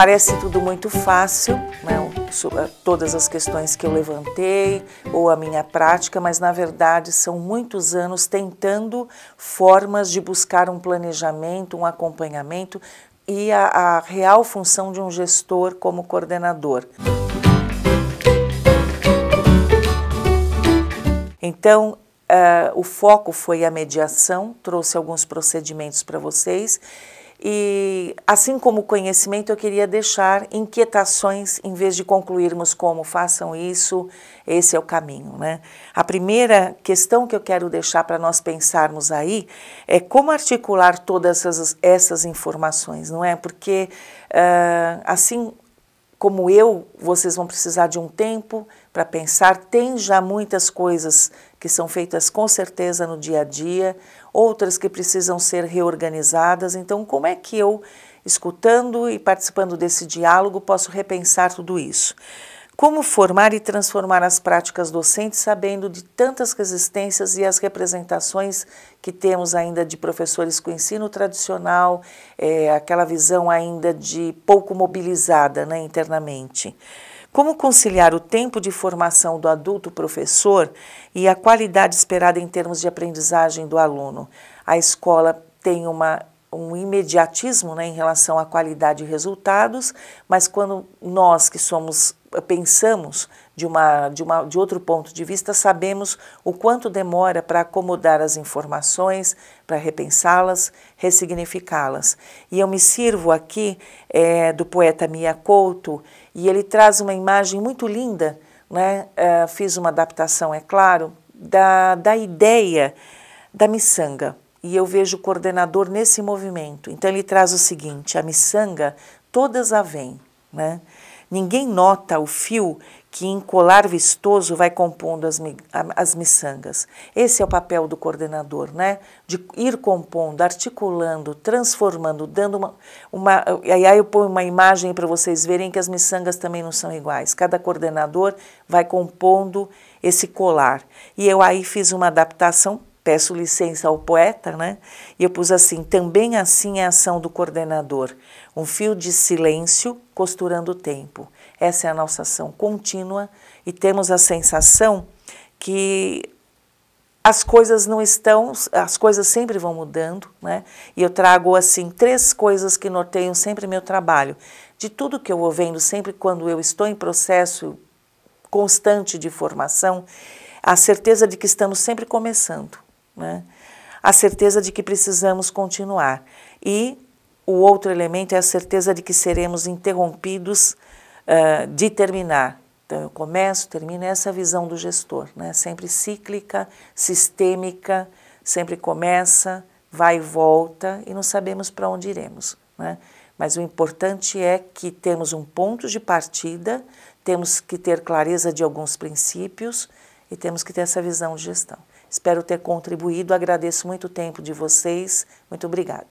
parece tudo muito fácil, né? Eh, todas as questões que eu levantei ou a minha prática, mas na verdade são muitos anos tentando formas de buscar um planejamento, um acompanhamento e a, a real função de um gestor como coordenador. Então, uh, o foco foi a mediação, trouxe alguns procedimentos para vocês e assim como conhecimento, eu queria deixar inquietações em vez de concluirmos como façam isso, esse é o caminho, né? A primeira questão que eu quero deixar para nós pensarmos aí é como articular todas essas, essas informações, não é? Porque uh, assim como eu, vocês vão precisar de um tempo para pensar. Tem já muitas coisas que são feitas com certeza no dia a dia, outras que precisam ser reorganizadas. Então, como é que eu, escutando e participando desse diálogo, posso repensar tudo isso? Como formar e transformar as práticas docentes sabendo de tantas resistências e as representações que temos ainda de professores com ensino tradicional, é, aquela visão ainda de pouco mobilizada né, internamente? Como conciliar o tempo de formação do adulto professor e a qualidade esperada em termos de aprendizagem do aluno? A escola tem uma um imediatismo né, em relação à qualidade de resultados, mas quando nós que somos eh, pensamos de, uma, de, uma, de outro ponto de vista, sabemos o quanto demora para acomodar as informações, para repensá-las, ressignificá-las. E eu me sirvo aqui é, do poeta Mia Couto, e ele traz uma imagem muito linda, né? Eh, fiz uma adaptação, é claro, da, da ideia da miçanga. E eu vejo o coordenador nesse movimento. Então ele traz o seguinte: a miçanga, todas a vêm. Né? Ninguém nota o fio que em colar vistoso vai compondo as, as miçangas. Esse é o papel do coordenador, né? De ir compondo, articulando, transformando, dando uma. uma e aí eu ponho uma imagem para vocês verem que as miçangas também não são iguais. Cada coordenador vai compondo esse colar. E eu aí fiz uma adaptação peço licença ao poeta, né? E eu pus assim: também assim é a ação do coordenador, um fio de silêncio costurando o tempo. Essa é a nossa ação contínua e temos a sensação que as coisas não estão, as coisas sempre vão mudando, né? E eu trago assim três coisas que norteiam sempre meu trabalho. De tudo que eu vou vendo, sempre quando eu estou em processo constante de formação, a certeza de que estamos sempre começando. Né? A certeza de que precisamos continuar. E o outro elemento é a certeza de que seremos interrompidos uh, de terminar. Então, eu começo, termino, é essa é visão do gestor, né? sempre cíclica, sistêmica, sempre começa, vai e volta e não sabemos para onde iremos. Né? Mas o importante é que temos um ponto de partida, temos que ter clareza de alguns princípios e temos que ter essa visão de gestão. Espero ter contribuído, agradeço muito o tempo de vocês. Muito obrigada.